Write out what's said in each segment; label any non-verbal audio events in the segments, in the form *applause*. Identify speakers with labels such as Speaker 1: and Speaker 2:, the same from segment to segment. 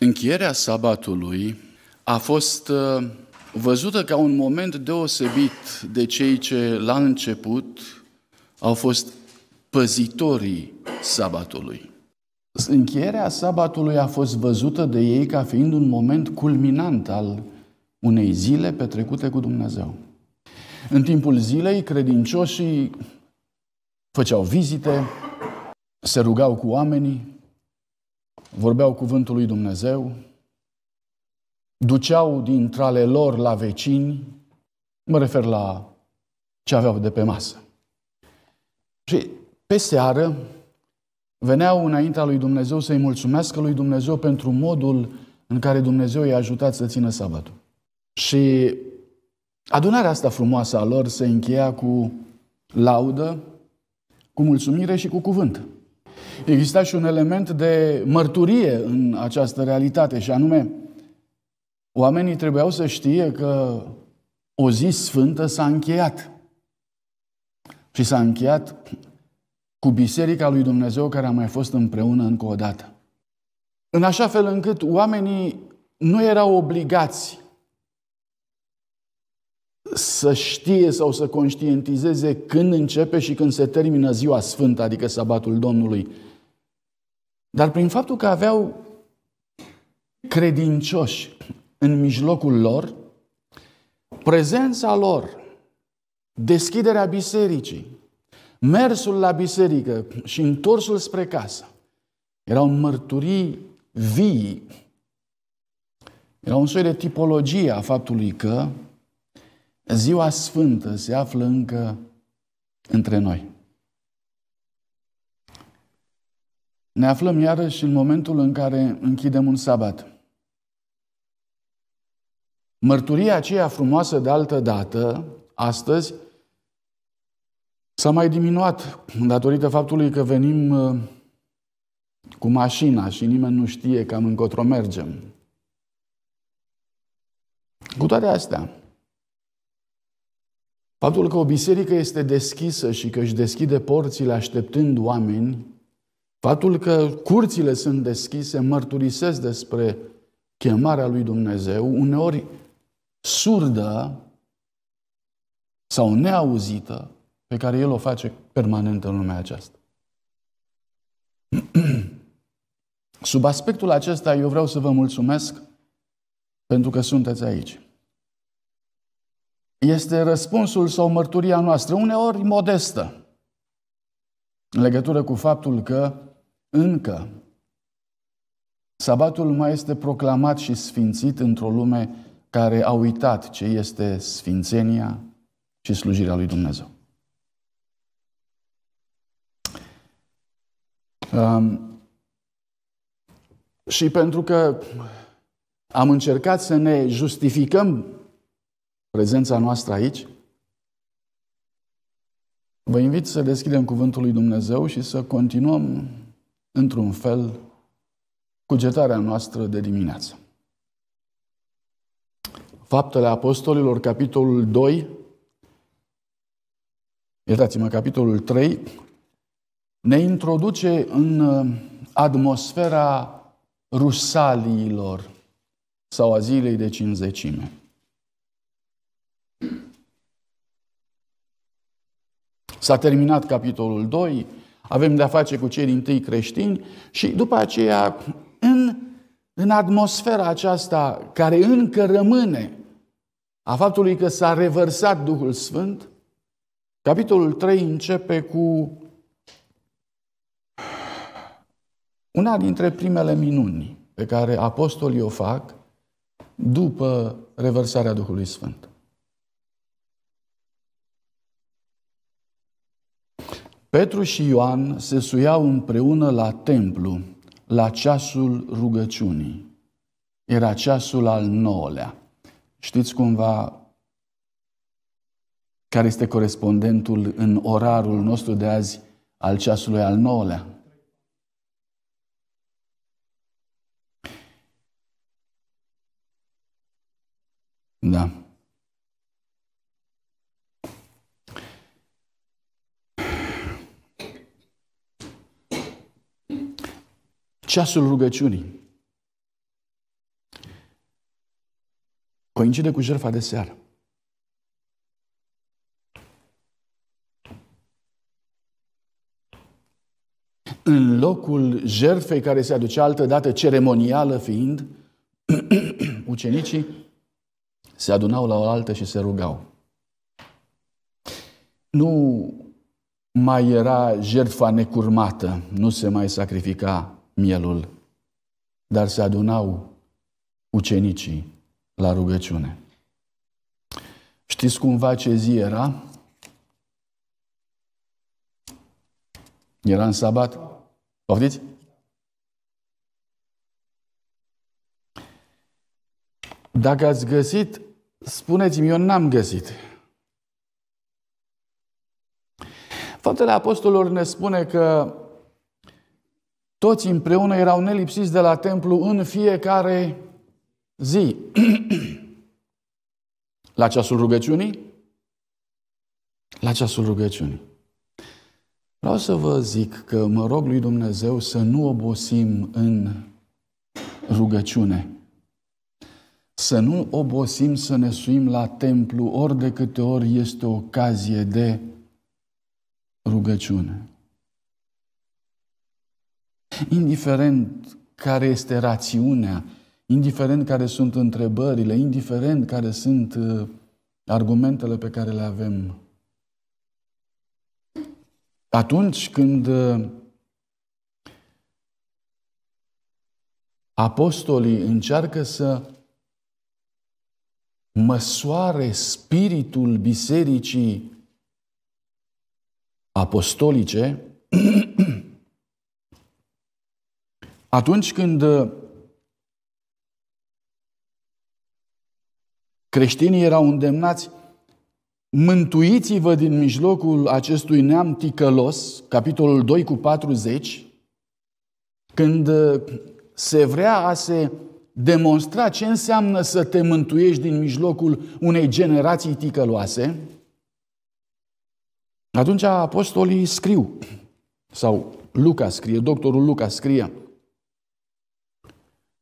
Speaker 1: Încheierea sabatului a fost uh, văzută ca un moment deosebit de cei ce la început au fost păzitorii sabatului. Încheierea sabatului a fost văzută de ei ca fiind un moment culminant al unei zile petrecute cu Dumnezeu. În timpul zilei, credincioșii făceau vizite, se rugau cu oamenii, vorbeau cuvântul lui Dumnezeu, duceau dintre ale lor la vecini, mă refer la ce aveau de pe masă. Și pe seară veneau înaintea lui Dumnezeu să-i mulțumească lui Dumnezeu pentru modul în care Dumnezeu i-a ajutat să țină sabatul. Și adunarea asta frumoasă a lor se încheia cu laudă, cu mulțumire și cu cuvânt exista și un element de mărturie în această realitate, și anume, oamenii trebuiau să știe că o zi sfântă s-a încheiat. Și s-a încheiat cu Biserica lui Dumnezeu care a mai fost împreună încă o dată. În așa fel încât oamenii nu erau obligați să știe sau să conștientizeze când începe și când se termină ziua sfântă, adică sabatul Domnului. Dar prin faptul că aveau credincioși în mijlocul lor, prezența lor, deschiderea bisericii, mersul la biserică și întorsul spre casă, erau mărturii vii, era un soi de tipologie a faptului că ziua sfântă se află încă între noi. Ne aflăm iarăși în momentul în care închidem un sabat. Mărturia aceea frumoasă de altă dată, astăzi, s-a mai diminuat datorită faptului că venim uh, cu mașina și nimeni nu știe cam încotro mergem. Cu toate astea, Faptul că o biserică este deschisă și că își deschide porțile așteptând oameni, faptul că curțile sunt deschise mărturisesc despre chemarea lui Dumnezeu, uneori surdă sau neauzită, pe care El o face permanent în lumea aceasta. *clears throat* Sub aspectul acesta, eu vreau să vă mulțumesc pentru că sunteți aici este răspunsul sau mărturia noastră, uneori modestă, în legătură cu faptul că încă sabatul mai este proclamat și sfințit într-o lume care a uitat ce este sfințenia și slujirea lui Dumnezeu. Um, și pentru că am încercat să ne justificăm prezența noastră aici? Vă invit să deschidem Cuvântul lui Dumnezeu și să continuăm, într-un fel, cugetarea noastră de dimineață. Faptele Apostolilor, capitolul 2, iertați-mă, capitolul 3, ne introduce în uh, atmosfera rusaliilor sau a zilei de cinzecime. S-a terminat capitolul 2, avem de-a face cu cei din tâi creștini și după aceea, în, în atmosfera aceasta care încă rămâne a faptului că s-a revărsat Duhul Sfânt, capitolul 3 începe cu una dintre primele minuni pe care apostolii o fac după revărsarea Duhului Sfânt. Petru și Ioan se suiau împreună la templu la ceasul rugăciunii. Era ceasul al nouălea. Știți cumva care este corespondentul în orarul nostru de azi al ceasului al nouălea? Da. ceasul rugăciunii. Coincide cu jertfa de seară. În locul jertfei care se aducea dată ceremonială fiind, *clears throat* ucenicii se adunau la o altă și se rugau. Nu mai era jertfa necurmată, nu se mai sacrifica mielul, dar se adunau ucenicii la rugăciune. Știți cumva ce zi era? Era în sabat? Poftiți? Dacă ați găsit, spuneți-mi, eu n-am găsit. Faptele Apostolilor ne spune că toți împreună erau nelipsiți de la templu în fiecare zi. *clears throat* la ceasul rugăciunii? La ceasul rugăciunii. Vreau să vă zic că mă rog lui Dumnezeu să nu obosim în rugăciune. Să nu obosim să ne suim la templu ori de câte ori este ocazie de rugăciune indiferent care este rațiunea, indiferent care sunt întrebările, indiferent care sunt uh, argumentele pe care le avem. Atunci când uh, apostolii încearcă să măsoare spiritul bisericii apostolice, *clears throat* Atunci când uh, creștinii erau îndemnați, mântuiți-vă din mijlocul acestui neam ticălos, capitolul 2 cu 40, când uh, se vrea a se demonstra ce înseamnă să te mântuiești din mijlocul unei generații ticăloase, atunci apostolii scriu, sau Luca scrie, doctorul Luca scrie,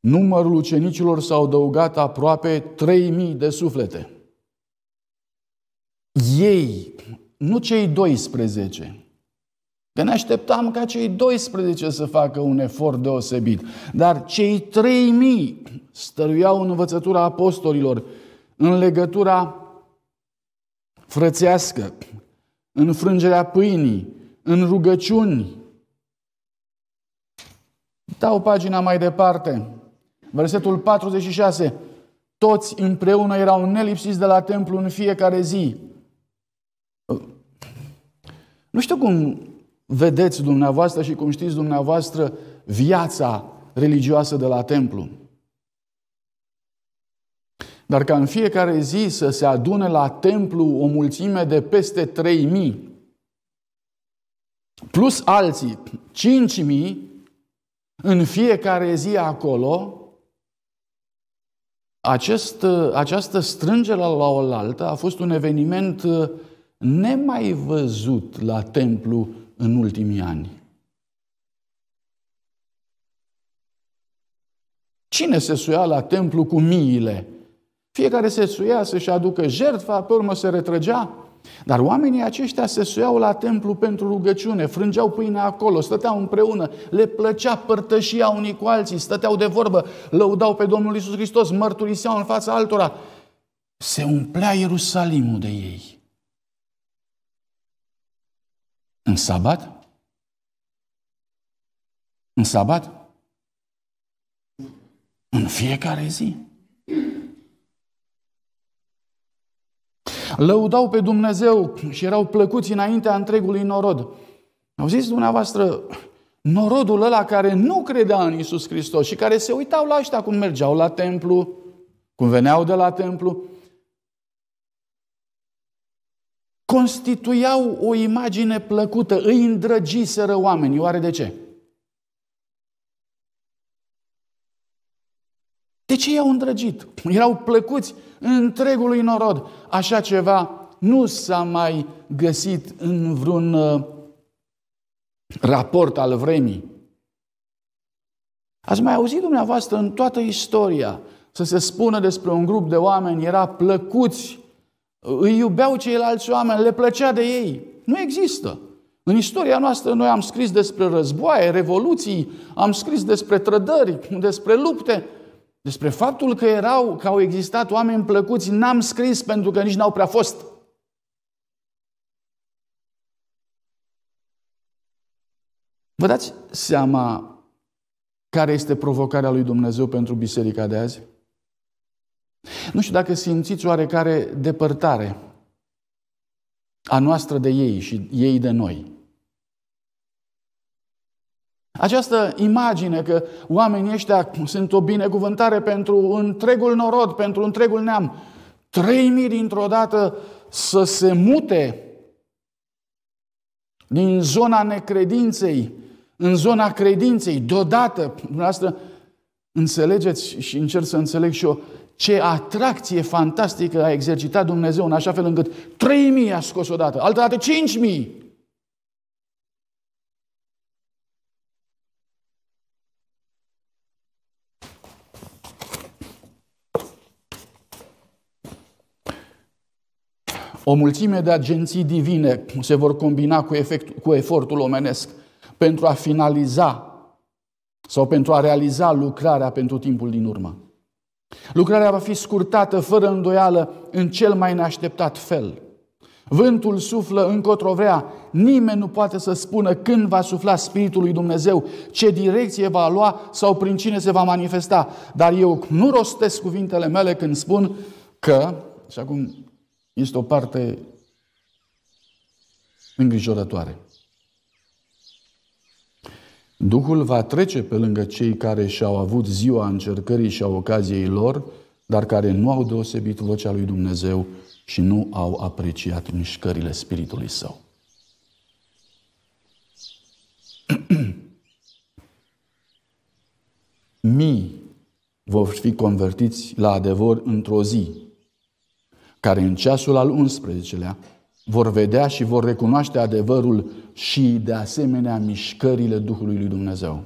Speaker 1: numărul ucenicilor s-a adăugat aproape 3000 de suflete. Ei, nu cei 12. Că ne așteptam ca cei 12 să facă un efort deosebit. Dar cei 3000 stăruiau învățătura apostolilor în legătura frățească, în frângerea pâinii, în rugăciuni. Dau pagina mai departe. Versetul 46. Toți împreună erau nelipsiți de la templu în fiecare zi. Nu știu cum vedeți dumneavoastră și cum știți dumneavoastră viața religioasă de la templu. Dar ca în fiecare zi să se adune la templu o mulțime de peste 3000, plus alții 5000, în fiecare zi acolo, acest, ă, această strângere la oaltă a fost un eveniment ă, nemai văzut la templu în ultimii ani. Cine se suia la templu cu miile? Fiecare se suia să-și aducă jertfa, pe urmă se retrăgea dar oamenii aceștia se suiau la templu pentru rugăciune, frângeau pâine acolo, stăteau împreună, le plăcea părtășia unii cu alții, stăteau de vorbă, lăudau pe Domnul Isus Hristos, mărturiseau în fața altora. Se umplea Ierusalimul de ei. În sabat? În sabat? În fiecare zi. lăudau pe Dumnezeu și erau plăcuți înaintea întregului norod. Au zis dumneavoastră, norodul ăla care nu credea în Isus Hristos și care se uitau la ăștia cum mergeau la templu, cum veneau de la templu, constituiau o imagine plăcută, îi îndrăgiseră oamenii. Oare de ce? Deci i au îndrăgit, erau plăcuți întregului norod. Așa ceva nu s-a mai găsit în vreun uh, raport al vremii. Ați mai auzit dumneavoastră în toată istoria să se spună despre un grup de oameni, era plăcuți, îi iubeau ceilalți oameni, le plăcea de ei. Nu există. În istoria noastră noi am scris despre războaie, revoluții, am scris despre trădări, despre lupte, despre faptul că erau, că au existat oameni plăcuți, n-am scris pentru că nici n-au prea fost. Vă dați seama care este provocarea lui Dumnezeu pentru biserica de azi? Nu știu dacă simțiți oarecare depărtare a noastră de ei și ei de noi. Această imagine că oamenii ăștia sunt o binecuvântare pentru întregul norod, pentru întregul neam, trei mii dintr-o dată să se mute din zona necredinței în zona credinței, deodată, dumneavoastră, înțelegeți și încerc să înțeleg și eu ce atracție fantastică a exercitat Dumnezeu în așa fel încât 3.000 a scos odată, altădată 5.000. O mulțime de agenții divine se vor combina cu, efect, cu efortul omenesc pentru a finaliza sau pentru a realiza lucrarea pentru timpul din urmă. Lucrarea va fi scurtată, fără îndoială, în cel mai neașteptat fel. Vântul suflă încotro vrea, nimeni nu poate să spună când va sufla Spiritul lui Dumnezeu, ce direcție va lua sau prin cine se va manifesta. Dar eu nu rostesc cuvintele mele când spun că, și acum este o parte îngrijorătoare. Duhul va trece pe lângă cei care și-au avut ziua încercării și a ocaziei lor, dar care nu au deosebit vocea lui Dumnezeu și nu au apreciat mișcările Spiritului Său. *clears throat* Mii vor fi convertiți la adevăr într-o zi, care în ceasul al 11-lea vor vedea și vor recunoaște adevărul și, de asemenea, mișcările Duhului lui Dumnezeu.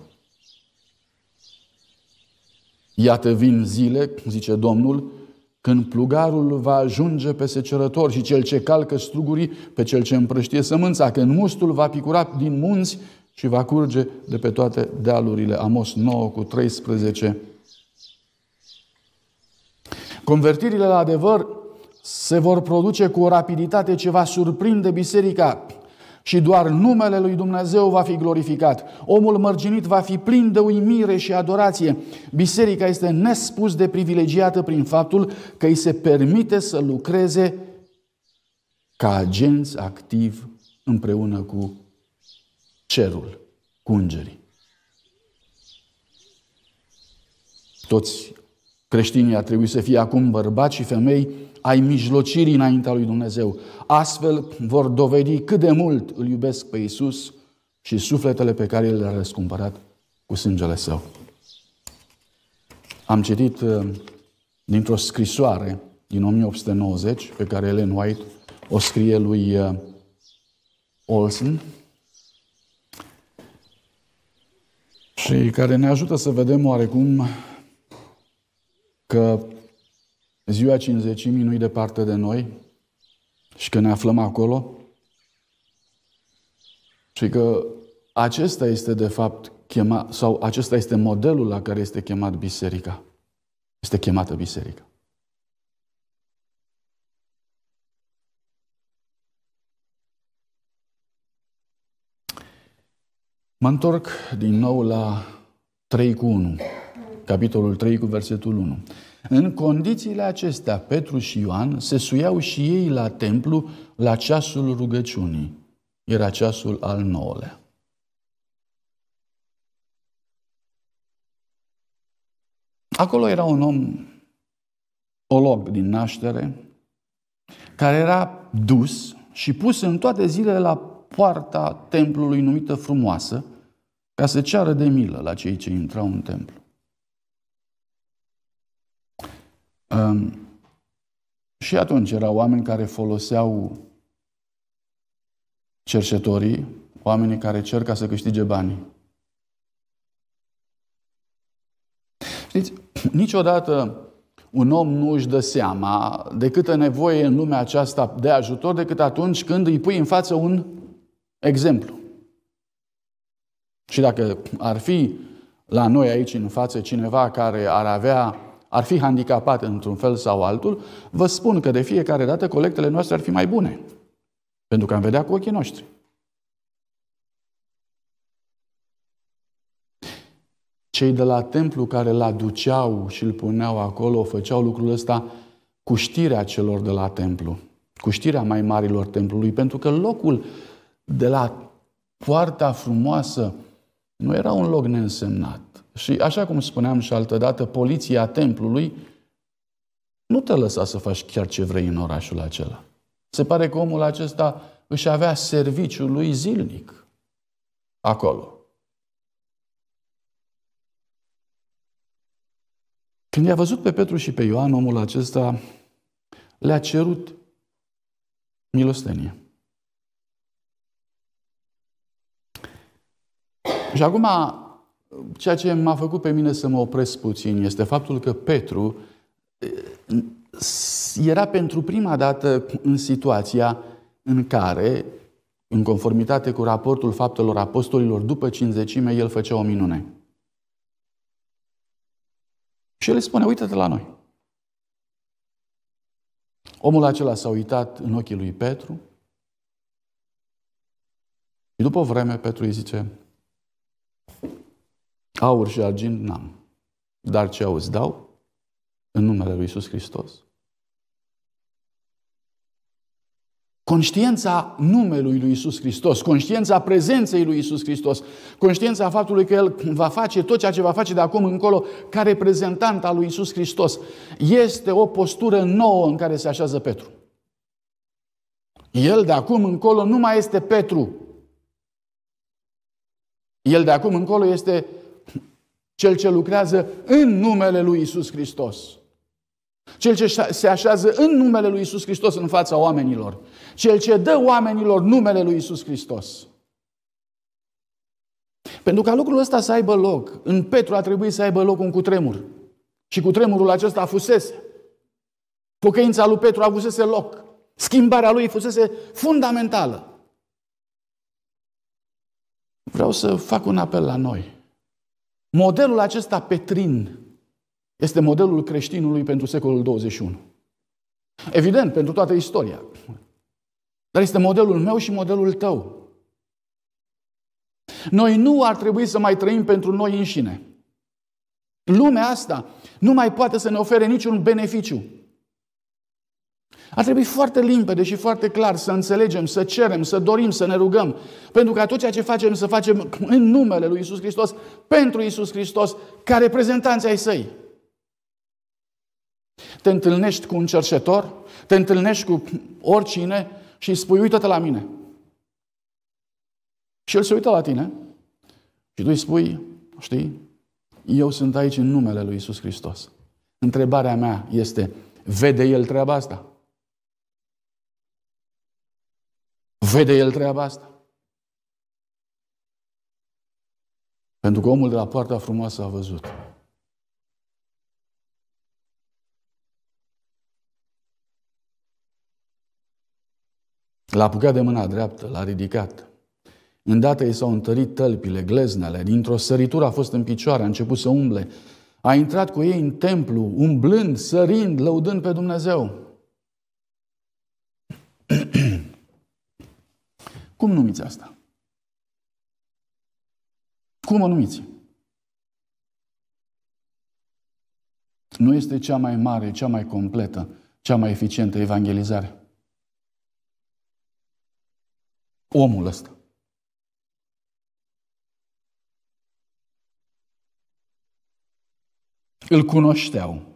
Speaker 1: Iată vin zile, zice Domnul, când plugarul va ajunge pe secerător și cel ce calcă strugurii pe cel ce împrăștie sămânța, când mustul va picura din munți și va curge de pe toate dealurile. Amos 9 cu 13. Convertirile la adevăr se vor produce cu o rapiditate ce va surprinde biserica și doar numele lui Dumnezeu va fi glorificat. Omul mărginit va fi plin de uimire și adorație. Biserica este nespus de privilegiată prin faptul că îi se permite să lucreze ca agenți activ împreună cu cerul, cu îngerii. Toți creștinii ar trebui să fie acum bărbați și femei ai mijlocirii înaintea lui Dumnezeu. Astfel vor dovedi cât de mult îl iubesc pe Isus și sufletele pe care le-a răscumpărat cu sângele său. Am citit uh, dintr-o scrisoare din 1890 pe care Ellen White o scrie lui uh, Olsen și care ne ajută să vedem oarecum că ziua cinzecimii nu-i departe de noi și că ne aflăm acolo? Și că acesta este de fapt chemat, sau acesta este modelul la care este chemat biserica. Este chemată biserica. Mă întorc din nou la 3 cu 1, capitolul 3 cu versetul 1. În condițiile acestea, Petru și Ioan se suiau și ei la templu la ceasul rugăciunii. Era ceasul al nouălea. Acolo era un om olog din naștere, care era dus și pus în toate zilele la poarta templului numită frumoasă, ca să ceară de milă la cei ce intrau în templu. Și atunci erau oameni care foloseau cercetorii, oamenii care cer ca să câștige bani. Știți, *clears throat* niciodată un om nu își dă seama de câtă nevoie în lumea aceasta de ajutor decât atunci când îi pui în față un exemplu. Și dacă ar fi la noi aici în față cineva care ar avea ar fi handicapat într-un fel sau altul, vă spun că de fiecare dată colectele noastre ar fi mai bune. Pentru că am vedea cu ochii noștri. Cei de la templu care îl aduceau și îl puneau acolo, făceau lucrul ăsta cu știrea celor de la templu, cu știrea mai marilor templului, pentru că locul de la poarta frumoasă nu era un loc neînsemnat. Și așa cum spuneam și altădată, poliția templului nu te lăsa să faci chiar ce vrei în orașul acela. Se pare că omul acesta își avea serviciul lui zilnic acolo. Când i-a văzut pe Petru și pe Ioan, omul acesta le-a cerut milostenie. Și acum Ceea ce m-a făcut pe mine să mă opresc puțin este faptul că Petru eh, era pentru prima dată în situația în care, în conformitate cu raportul faptelor apostolilor, după cinzecime, el făcea o minune. Și el spune, uite te la noi. Omul acela s-a uitat în ochii lui Petru și după o vreme Petru îi zice, Aur și argint n-am. Dar ce auzi dau? În numele Lui Iisus Hristos. Conștiența numelui lui Isus Hristos, conștiența prezenței lui Isus Hristos, conștiența faptului că El va face tot ceea ce va face de acum încolo ca reprezentant al lui Isus Hristos, este o postură nouă în care se așează Petru. El de acum încolo nu mai este Petru. El de acum încolo este cel ce lucrează în numele lui Isus Hristos. Cel ce se așează în numele lui Isus Hristos în fața oamenilor. Cel ce dă oamenilor numele lui Isus Hristos. Pentru ca lucrul ăsta să aibă loc, în Petru a trebuit să aibă loc un cutremur. Și cutremurul acesta a fusese. Pocăința lui Petru a fusese loc. Schimbarea lui fusese fundamentală. Vreau să fac un apel la noi. Modelul acesta petrin este modelul creștinului pentru secolul 21. Evident, pentru toată istoria. Dar este modelul meu și modelul tău. Noi nu ar trebui să mai trăim pentru noi înșine. Lumea asta nu mai poate să ne ofere niciun beneficiu. Ar trebui foarte limpede și foarte clar să înțelegem, să cerem, să dorim, să ne rugăm. Pentru că tot ceea ce facem, să facem în numele lui Isus Hristos, pentru Isus Hristos, ca reprezentanții ai săi. Te întâlnești cu un cercetor, te întâlnești cu oricine și îi spui, uită-te la mine. Și el se uită la tine și tu îi spui, știi, eu sunt aici în numele lui Isus Hristos. Întrebarea mea este, vede el treaba asta? Vede el treaba asta? Pentru că omul de la poarta frumoasă a văzut. L-a apucat de mâna dreaptă, l-a ridicat. Îndată i s-au întărit tălpile, gleznele, dintr-o săritură a fost în picioare, a început să umble. A intrat cu ei în templu, umblând, sărind, lăudând pe Dumnezeu. *clears throat* Cum numiți asta? Cum o numiți? Nu este cea mai mare, cea mai completă, cea mai eficientă evangelizare. Omul ăsta. Îl cunoșteau.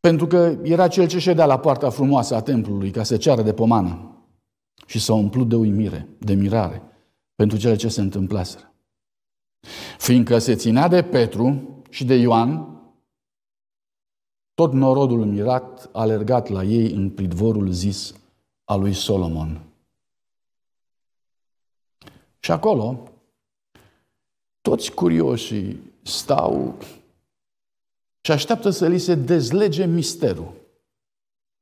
Speaker 1: Pentru că era cel ce ședea la poarta frumoasă a templului ca să ceară de pomană. Și s-a umplut de uimire, de mirare, pentru cele ce se întâmplaseră. Fiindcă se ținea de Petru și de Ioan, tot norodul mirat a alergat la ei în pridvorul zis al lui Solomon. Și acolo, toți curioșii stau și așteaptă să li se dezlege misterul.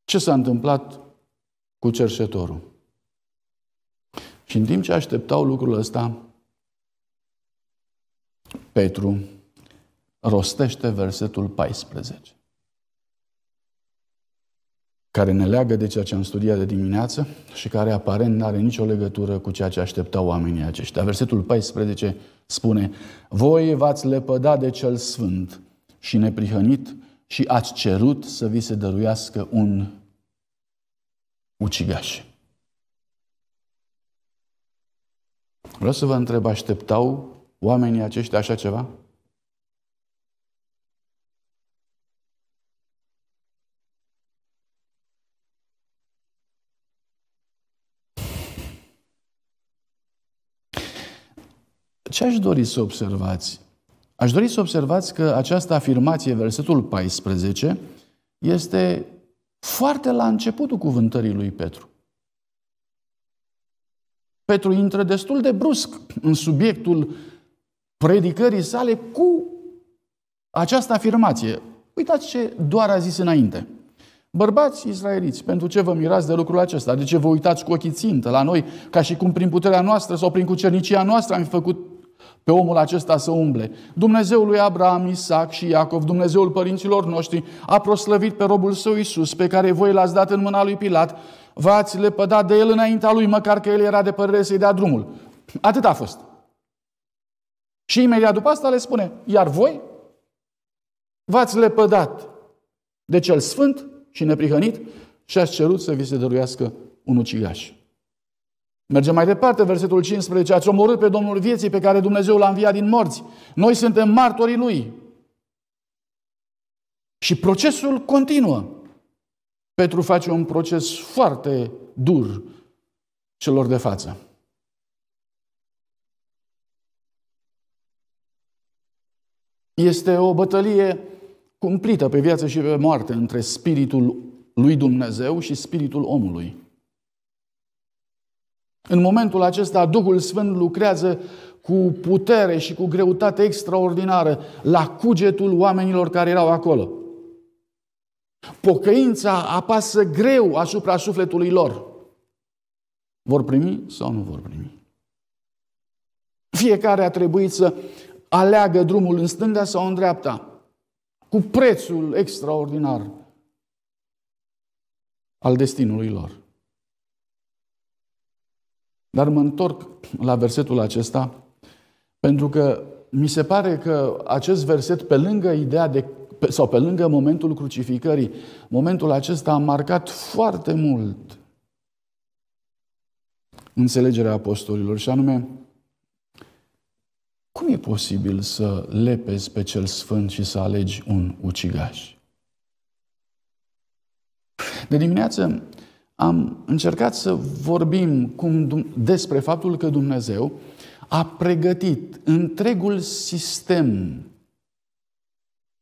Speaker 1: Ce s-a întâmplat cu cerșetorul? Și în timp ce așteptau lucrul ăsta, Petru rostește versetul 14, care ne leagă de ceea ce am studiat de dimineață și care aparent nu are nicio legătură cu ceea ce așteptau oamenii aceștia. Versetul 14 spune, Voi v-ați lepădat de cel sfânt, și neprihănit și ați cerut să vi se dăruiască un ucigaș. Vreau să vă întreb, așteptau oamenii aceștia așa ceva? Ce aș dori să observați? Aș dori să observați că această afirmație, versetul 14, este foarte la începutul cuvântării lui Petru. Petru intră destul de brusc în subiectul predicării sale cu această afirmație. Uitați ce doar a zis înainte. Bărbați israeliți, pentru ce vă mirați de lucrul acesta? De ce vă uitați cu ochii țintă la noi, ca și cum prin puterea noastră sau prin cucernicia noastră am făcut pe omul acesta să umble. Dumnezeul lui Abraham, Isaac și Iacov, Dumnezeul părinților noștri, a proslăvit pe robul său Isus, pe care voi l-ați dat în mâna lui Pilat, v-ați lepădat de el înaintea lui, măcar că el era de părere să-i dea drumul. Atât a fost. Și imediat după asta le spune, iar voi v-ați lepădat de cel sfânt și neprihănit și ați cerut să vi se dăruiască un ucigaș. Mergem mai departe, versetul 15. Ați omorât pe Domnul vieții pe care Dumnezeu l-a înviat din morți. Noi suntem martorii Lui. Și procesul continuă. Petru face un proces foarte dur celor de față. Este o bătălie cumplită pe viață și pe moarte între spiritul lui Dumnezeu și spiritul omului. În momentul acesta, Duhul Sfânt lucrează cu putere și cu greutate extraordinară la cugetul oamenilor care erau acolo. Pocăința apasă greu asupra sufletului lor. Vor primi sau nu vor primi? Fiecare a trebuit să aleagă drumul în stânga sau în dreapta, cu prețul extraordinar al destinului lor. Dar mă întorc la versetul acesta pentru că mi se pare că acest verset, pe lângă ideea de, sau pe lângă momentul crucificării, momentul acesta a marcat foarte mult înțelegerea apostolilor și anume, cum e posibil să lepezi pe cel sfânt și să alegi un ucigaș? De dimineață am încercat să vorbim cum, despre faptul că Dumnezeu a pregătit întregul sistem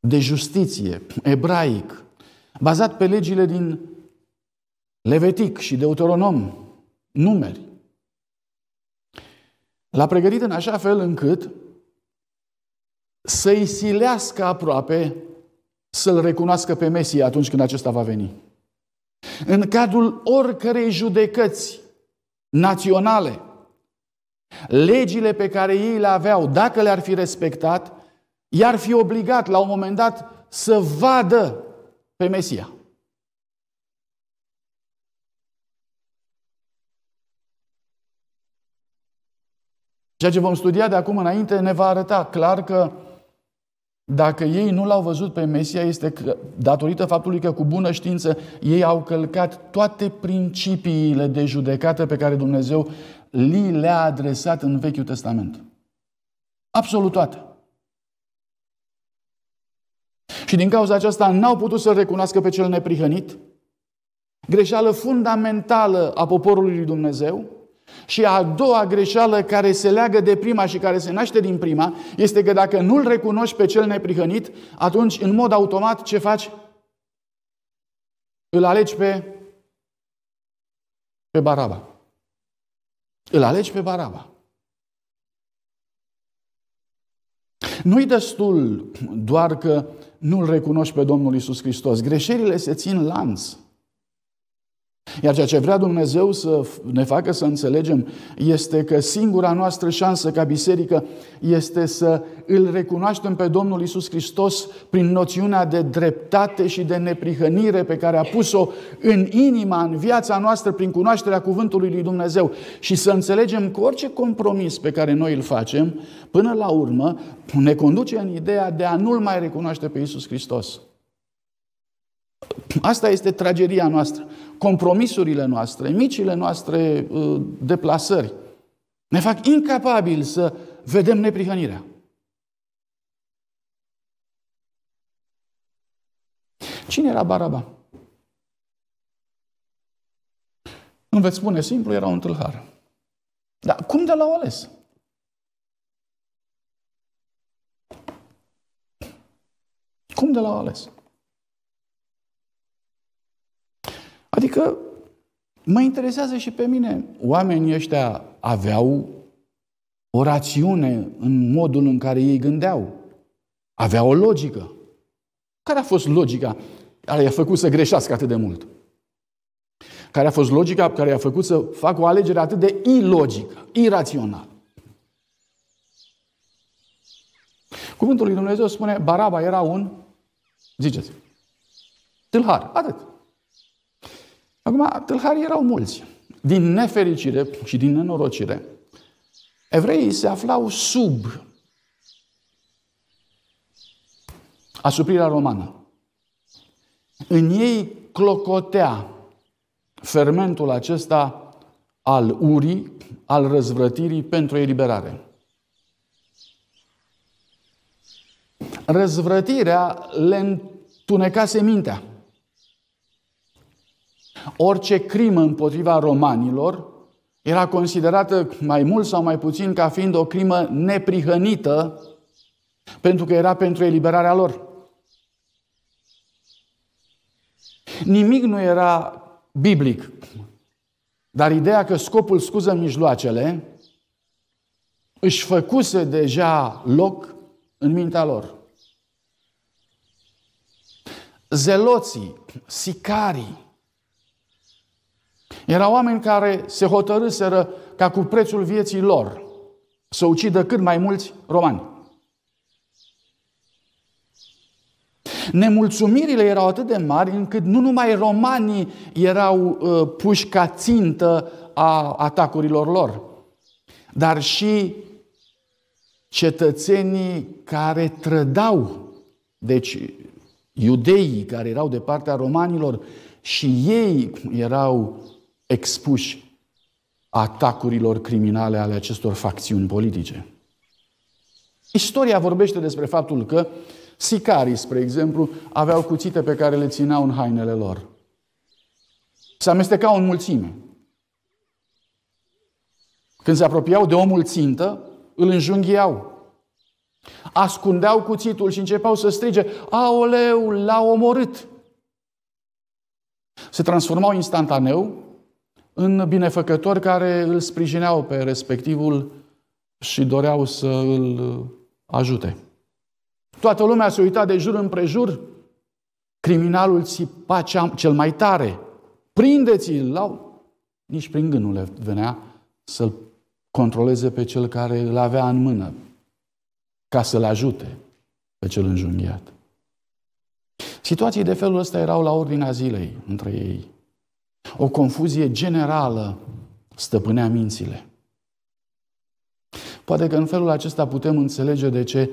Speaker 1: de justiție ebraic, bazat pe legile din Levitic și Deuteronom, numeri. L-a pregătit în așa fel încât să-i silească aproape să-l recunoască pe Mesia atunci când acesta va veni în cadrul oricărei judecăți naționale, legile pe care ei le aveau, dacă le-ar fi respectat, i-ar fi obligat la un moment dat să vadă pe Mesia. Ceea ce vom studia de acum înainte ne va arăta clar că dacă ei nu l-au văzut pe Mesia, este că, datorită faptului că cu bună știință ei au călcat toate principiile de judecată pe care Dumnezeu li le-a adresat în Vechiul Testament. Absolut toate. Și din cauza aceasta n-au putut să-L recunoască pe cel neprihănit, greșeală fundamentală a poporului lui Dumnezeu, și a doua greșeală care se leagă de prima și care se naște din prima este că dacă nu-l recunoști pe cel neprihănit, atunci în mod automat ce faci? Îl alegi pe, pe Baraba. Îl alegi pe Baraba. Nu-i destul doar că nu-L recunoști pe Domnul Isus Hristos. Greșelile se țin lanț. Iar ceea ce vrea Dumnezeu să ne facă să înțelegem este că singura noastră șansă ca biserică este să îl recunoaștem pe Domnul Isus Hristos prin noțiunea de dreptate și de neprihănire pe care a pus-o în inima, în viața noastră, prin cunoașterea Cuvântului lui Dumnezeu și să înțelegem că orice compromis pe care noi îl facem, până la urmă, ne conduce în ideea de a nu-L mai recunoaște pe Isus Hristos. Asta este tragedia noastră compromisurile noastre, micile noastre uh, deplasări, ne fac incapabili să vedem neprihănirea. Cine era Baraba? Îmi veți spune simplu, era un tâlhar. Dar cum de l-au ales? Cum de l-au ales? Adică mă interesează și pe mine. Oamenii ăștia aveau o rațiune în modul în care ei gândeau. Avea o logică. Care a fost logica care i-a făcut să greșească atât de mult? Care a fost logica care i-a făcut să facă o alegere atât de ilogică, irațională? Cuvântul lui Dumnezeu spune, Baraba era un, ziceți, tâlhar, atât. Acum, tâlharii erau mulți. Din nefericire și din nenorocire, evreii se aflau sub asuprirea romană. În ei clocotea fermentul acesta al urii, al răzvrătirii pentru eliberare. Răzvrătirea le întunecase mintea. Orice crimă împotriva romanilor era considerată mai mult sau mai puțin ca fiind o crimă neprihănită pentru că era pentru eliberarea lor. Nimic nu era biblic, dar ideea că scopul scuză mijloacele își făcuse deja loc în mintea lor. Zeloții, sicarii, erau oameni care se hotărâseră ca cu prețul vieții lor să ucidă cât mai mulți romani. Nemulțumirile erau atât de mari încât nu numai romanii erau ă, puși ca țintă a atacurilor lor, dar și cetățenii care trădau, deci iudeii care erau de partea romanilor și ei erau expuși atacurilor criminale ale acestor facțiuni politice. Istoria vorbește despre faptul că sicarii, spre exemplu, aveau cuțite pe care le țineau în hainele lor. Se amestecau în mulțime. Când se apropiau de omul țintă, îl înjunghiau. Ascundeau cuțitul și începeau să strige, Aoleu, l-a omorât! Se transformau instantaneu în binefăcători care îl sprijineau pe respectivul și doreau să îl uh, ajute. Toată lumea se uita de jur împrejur, criminalul țipa cel mai tare. Prindeți-l! La... Nici prin gând nu le venea să-l controleze pe cel care îl avea în mână, ca să-l ajute pe cel înjunghiat. Situații de felul ăsta erau la ordinea zilei între ei. O confuzie generală stăpânea mințile. Poate că în felul acesta putem înțelege de ce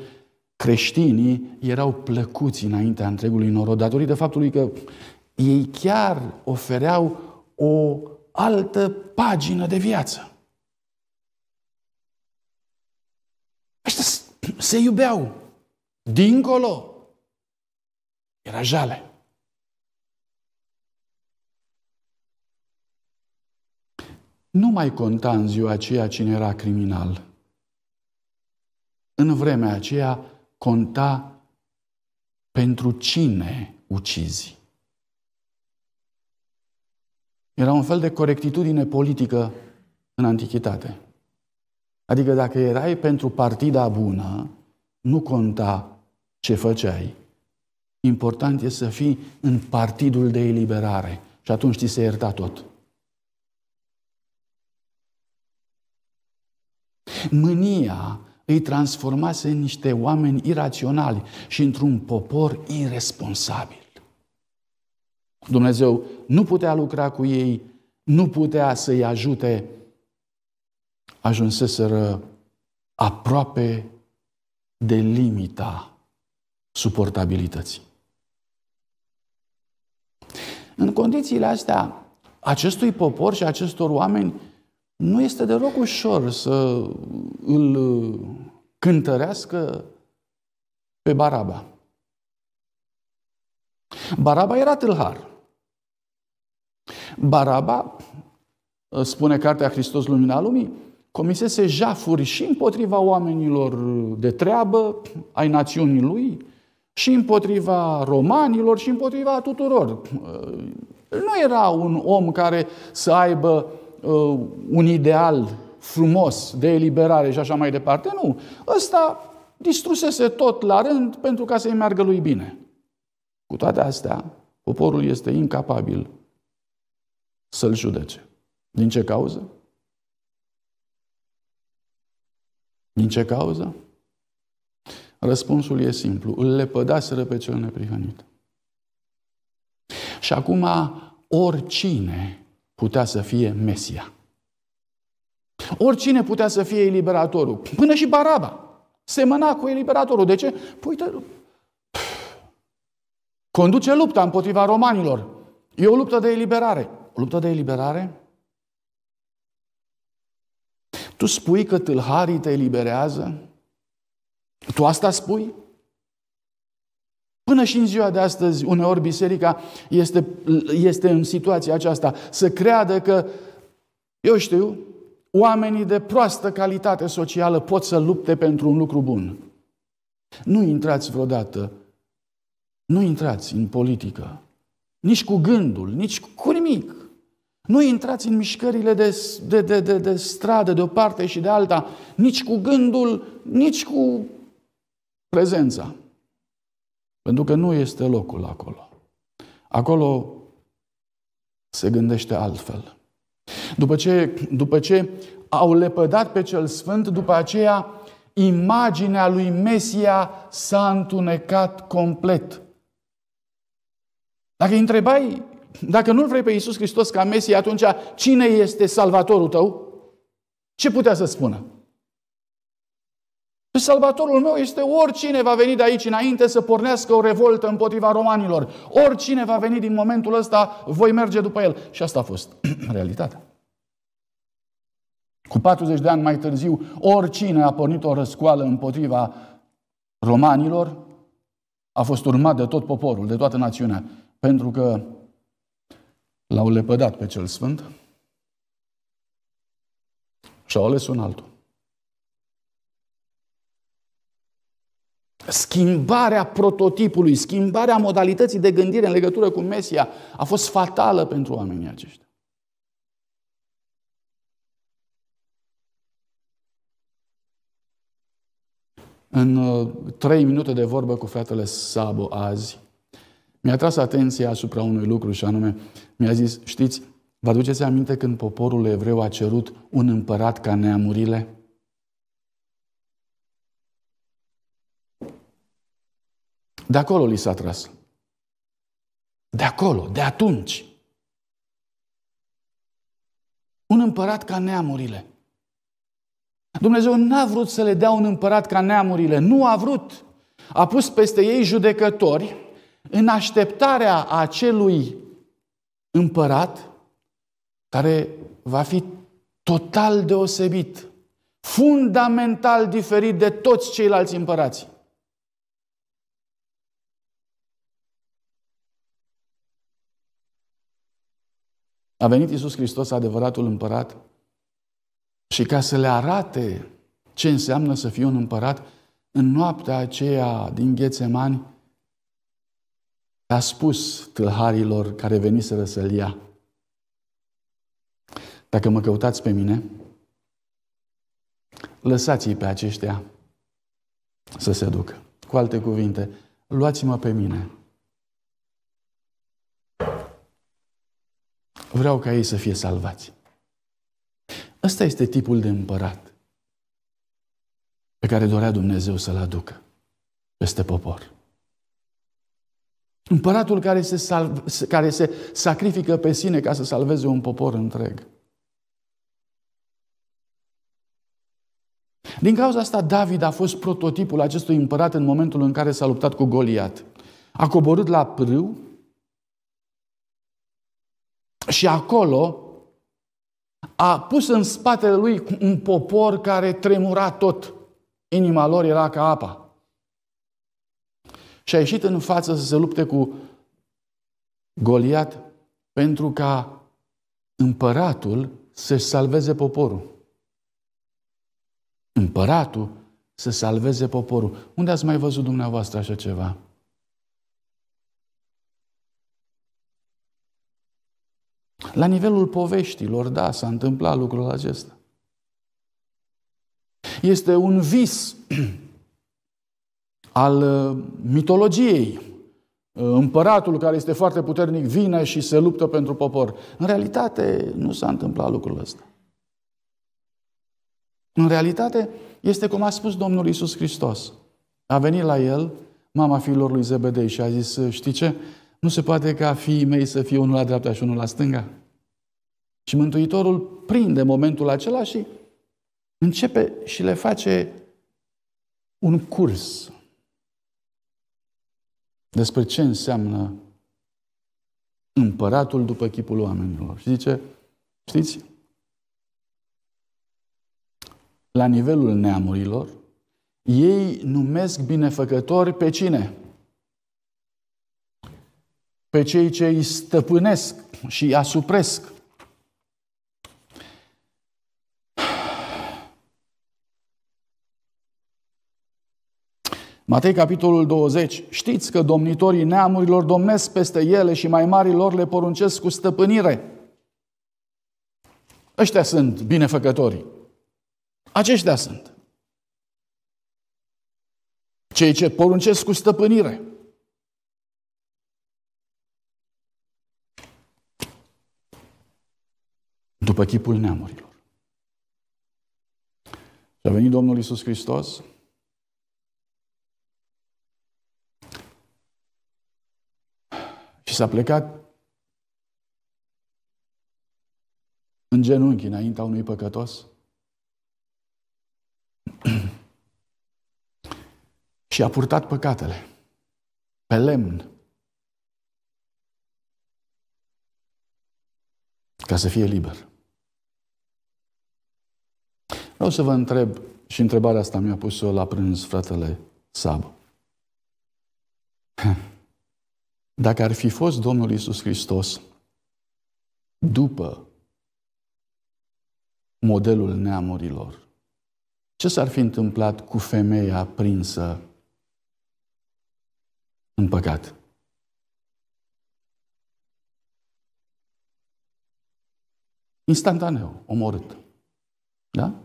Speaker 1: creștinii erau plăcuți înaintea întregului norod, datorită faptului că ei chiar ofereau o altă pagină de viață. Aștia se iubeau. Dincolo era jale. nu mai conta în ziua aceea cine era criminal. În vremea aceea conta pentru cine ucizi. Era un fel de corectitudine politică în antichitate. Adică dacă erai pentru partida bună, nu conta ce făceai. Important e să fii în partidul de eliberare și atunci ți se ierta tot. Mânia îi transformase în niște oameni iraționali și într-un popor irresponsabil. Dumnezeu nu putea lucra cu ei, nu putea să-i ajute. Ajunseseră aproape de limita suportabilității. În condițiile astea, acestui popor și acestor oameni nu este deloc ușor să îl uh, cântărească pe Baraba. Baraba era tâlhar. Baraba, uh, spune cartea Hristos Lumina Lumii, comisese jafuri și împotriva oamenilor uh, de treabă, ai națiunii lui, și împotriva romanilor și împotriva tuturor. Nu era un om care să aibă uh, un ideal frumos de eliberare și așa mai departe. Nu. Ăsta distrusese tot la rând pentru ca să-i meargă lui bine. Cu toate astea, poporul este incapabil să-l judece. Din ce cauză? Din ce cauză? Răspunsul e simplu. Îl lepădaseră pe cel neprihănit. Și acum oricine putea să fie Mesia. Oricine putea să fie eliberatorul, până și Baraba. Semăna cu eliberatorul. De ce? Păi uite, conduce lupta împotriva romanilor. E o luptă de eliberare. O luptă de eliberare? Tu spui că tâlharii te eliberează? Tu asta spui? Până și în ziua de astăzi, uneori biserica este, este în situația aceasta, să creadă că, eu știu, oamenii de proastă calitate socială pot să lupte pentru un lucru bun. Nu intrați vreodată, nu intrați în politică, nici cu gândul, nici cu nimic. Nu intrați în mișcările de, de, de, de, de stradă, de o parte și de alta, nici cu gândul, nici cu prezența. Pentru că nu este locul acolo. Acolo se gândește altfel. După ce, după ce au lepădat pe cel sfânt, după aceea imaginea lui Mesia s-a întunecat complet. Dacă îi întrebai, dacă nu-L vrei pe Iisus Hristos ca Mesia, atunci cine este salvatorul tău? Ce putea să spună? Și salvatorul meu este oricine va veni de aici înainte să pornească o revoltă împotriva romanilor. Oricine va veni din momentul ăsta, voi merge după el. Și asta a fost *clears throat* realitatea. Cu 40 de ani mai târziu, oricine a pornit o răscoală împotriva romanilor a fost urmat de tot poporul, de toată națiunea, pentru că l-au lepădat pe cel sfânt și au ales un altul. Schimbarea prototipului, schimbarea modalității de gândire în legătură cu Mesia a fost fatală pentru oamenii aceștia. În uh, trei minute de vorbă cu fratele Sabo azi, mi-a tras atenția asupra unui lucru și anume, mi-a zis, știți, vă aduceți aminte când poporul evreu a cerut un împărat ca neamurile? De acolo li s-a tras. De acolo, de atunci. Un împărat ca neamurile. Dumnezeu n-a vrut să le dea un împărat ca neamurile. Nu a vrut. A pus peste ei judecători în așteptarea acelui împărat care va fi total deosebit, fundamental diferit de toți ceilalți împărați. A venit Isus Hristos, adevăratul împărat, și ca să le arate ce înseamnă să fie un împărat, în noaptea aceea din Ghețemani, a spus tâlharilor care veniseră să-l ia, dacă mă căutați pe mine, lăsați-i pe aceștia să se ducă. Cu alte cuvinte, luați-mă pe mine vreau ca ei să fie salvați. Ăsta este tipul de împărat pe care dorea Dumnezeu să-l aducă peste popor. Împăratul care se, salv, care se sacrifică pe sine ca să salveze un popor întreg. Din cauza asta, David a fost prototipul acestui împărat în momentul în care s-a luptat cu Goliat. A coborât la prâu și acolo a pus în spatele lui un popor care tremura tot. Inima lor era ca apa. Și a ieșit în față să se lupte cu Goliat pentru ca împăratul să salveze poporul. Împăratul să salveze poporul. Unde ați mai văzut dumneavoastră așa ceva? La nivelul poveștilor, da, s-a întâmplat lucrul acesta. Este un vis *clears throat* al uh, mitologiei. Uh, împăratul care este foarte puternic vine și se luptă pentru popor. În realitate nu s-a întâmplat lucrul ăsta. În realitate este cum a spus Domnul Isus Hristos. A venit la el mama fiilor lui Zebedei și a zis, știi ce, nu se poate ca fiii mei să fie unul la dreapta și unul la stânga. Și Mântuitorul prinde momentul acela și începe și le face un curs despre ce înseamnă împăratul după chipul oamenilor. Și zice, știți, la nivelul neamurilor, ei numesc binefăcători pe cine? pe cei ce îi stăpânesc și îi asupresc. Matei, capitolul 20. Știți că domnitorii neamurilor domnesc peste ele și mai marii lor le poruncesc cu stăpânire. Ăștia sunt binefăcătorii. Aceștia sunt. Cei ce poruncesc cu stăpânire. după chipul neamurilor. Și a venit Domnul Isus Hristos și s-a plecat în genunchi înaintea unui păcătos *clears throat* și a purtat păcatele pe lemn ca să fie liber. Vreau să vă întreb, și întrebarea asta mi-a pus-o la prânz fratele Sabă. *laughs* Dacă ar fi fost Domnul Isus Hristos după modelul neamurilor, ce s-ar fi întâmplat cu femeia prinsă în păcat? Instantaneu, omorât. Da?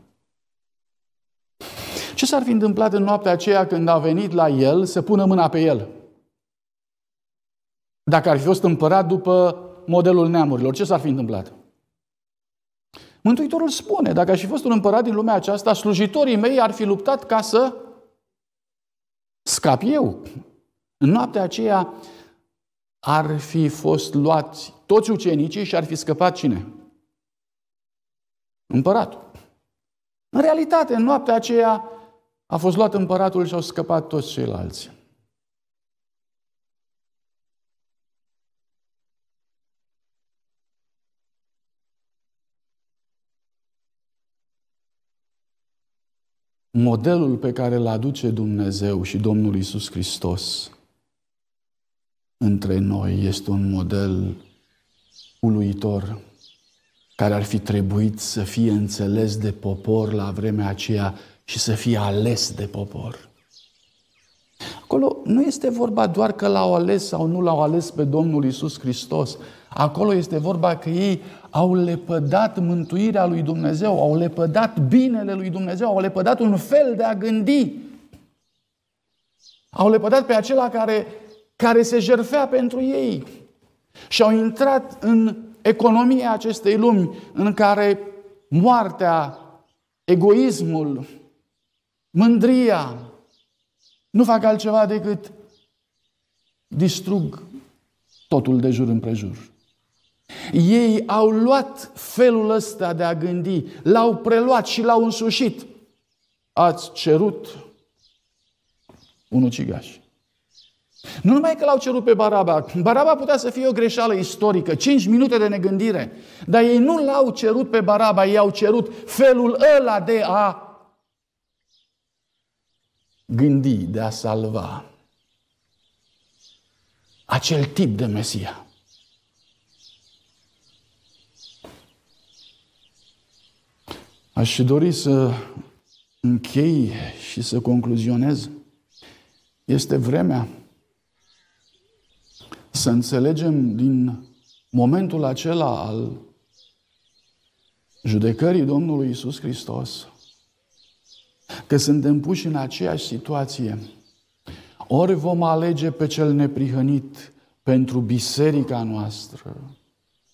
Speaker 1: Ce s-ar fi întâmplat în noaptea aceea când a venit la el să pună mâna pe el? Dacă ar fi fost împărat după modelul neamurilor, ce s-ar fi întâmplat? Mântuitorul spune, dacă aș fi fost un împărat din lumea aceasta, slujitorii mei ar fi luptat ca să scap eu. În noaptea aceea ar fi fost luați toți ucenicii și ar fi scăpat cine? Împăratul. În realitate, în noaptea aceea, a fost luat împăratul și au scăpat toți ceilalți. Modelul pe care îl aduce Dumnezeu și Domnul Isus Hristos între noi este un model uluitor care ar fi trebuit să fie înțeles de popor la vremea aceea și să fie ales de popor. Acolo nu este vorba doar că l-au ales sau nu l-au ales pe Domnul Isus Hristos. Acolo este vorba că ei au lepădat mântuirea lui Dumnezeu, au lepădat binele lui Dumnezeu, au lepădat un fel de a gândi. Au lepădat pe acela care, care se jerfea pentru ei. Și au intrat în economia acestei lumi în care moartea, egoismul, mândria, nu fac altceva decât distrug totul de jur împrejur. Ei au luat felul ăsta de a gândi, l-au preluat și l-au însușit. Ați cerut un ucigaș. Nu numai că l-au cerut pe Baraba. Baraba putea să fie o greșeală istorică, 5 minute de negândire. Dar ei nu l-au cerut pe Baraba, ei au cerut felul ăla de a gândi, de a salva acel tip de Mesia. Aș dori să închei și să concluzionez. Este vremea să înțelegem din momentul acela al judecării Domnului Isus Hristos că suntem puși în aceeași situație. Ori vom alege pe cel neprihănit pentru biserica noastră,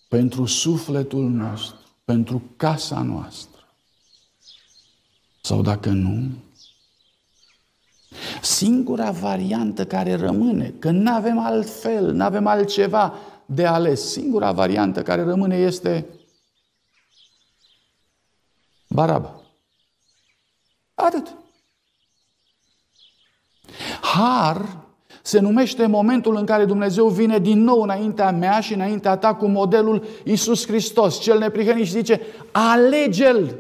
Speaker 1: pentru sufletul nostru, pentru casa noastră. Sau dacă nu, singura variantă care rămâne, că nu avem altfel, nu avem altceva de ales, singura variantă care rămâne este Baraba. Atât. Har se numește momentul în care Dumnezeu vine din nou înaintea mea și înaintea ta cu modelul Isus Hristos, cel neprihănit și zice, alege-l!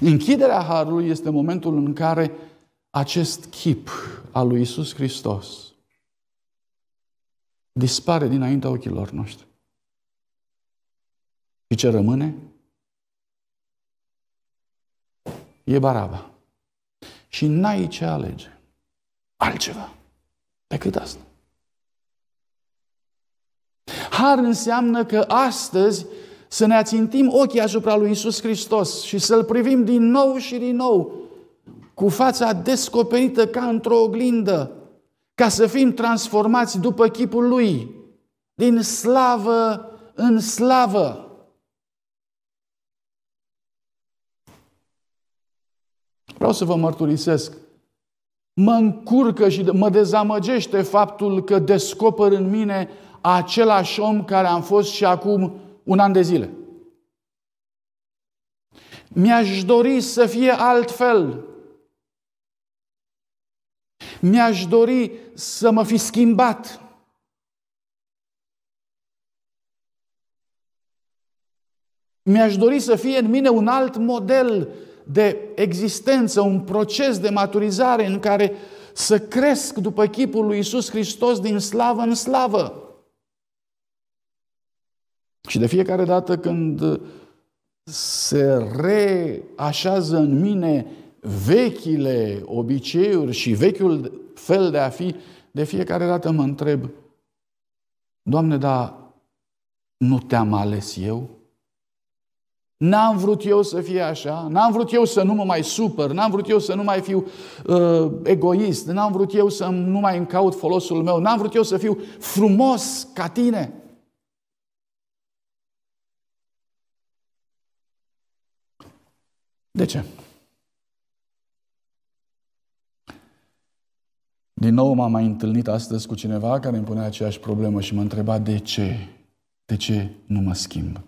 Speaker 1: Închiderea Harului este momentul în care acest chip al lui Isus Hristos dispare dinaintea ochilor noștri. Și ce rămâne? e Baraba. Și n-ai ce alege. Altceva decât asta. Har înseamnă că astăzi să ne ațintim ochii asupra lui Isus Hristos și să-L privim din nou și din nou, cu fața descoperită ca într-o oglindă, ca să fim transformați după chipul Lui, din slavă în slavă. Vreau să vă mărturisesc. Mă încurcă și mă dezamăgește faptul că descoper în mine același om care am fost și acum un an de zile. Mi-aș dori să fie altfel. Mi-aș dori să mă fi schimbat. Mi-aș dori să fie în mine un alt model, de existență, un proces de maturizare în care să cresc după chipul lui Isus Hristos din slavă în slavă. Și de fiecare dată când se reașează în mine vechile obiceiuri și vechiul fel de a fi, de fiecare dată mă întreb, Doamne, dar nu te-am ales eu? N-am vrut eu să fie așa, n-am vrut eu să nu mă mai supăr, n-am vrut eu să nu mai fiu uh, egoist, n-am vrut eu să nu mai încaut folosul meu, n-am vrut eu să fiu frumos ca tine. De ce? Din nou m-am mai întâlnit astăzi cu cineva care îmi punea aceeași problemă și mă întreba de ce, de ce nu mă schimb.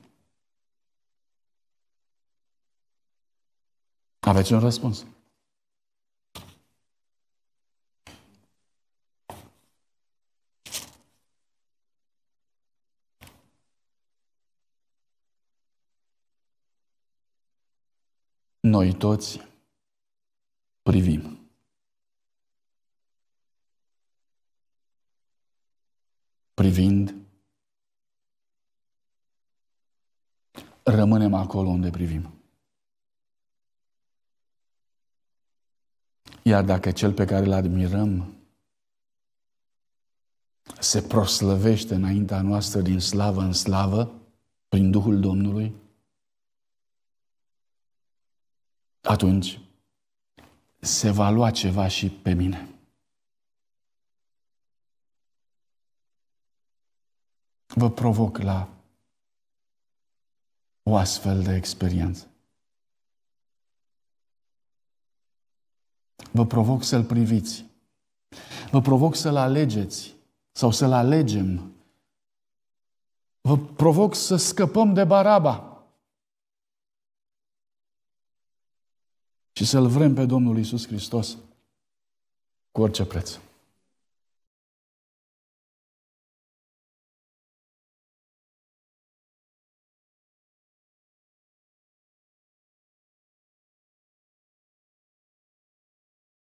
Speaker 1: Aveți un răspuns. Noi toți privim. Privind, rămânem acolo unde privim. Iar dacă cel pe care îl admirăm se proslăvește înaintea noastră din slavă în slavă, prin Duhul Domnului, atunci se va lua ceva și pe mine. Vă provoc la o astfel de experiență. Vă provoc să-L priviți. Vă provoc să-L alegeți sau să-L alegem. Vă provoc să scăpăm de Baraba și să-L vrem pe Domnul Isus Hristos cu orice preț.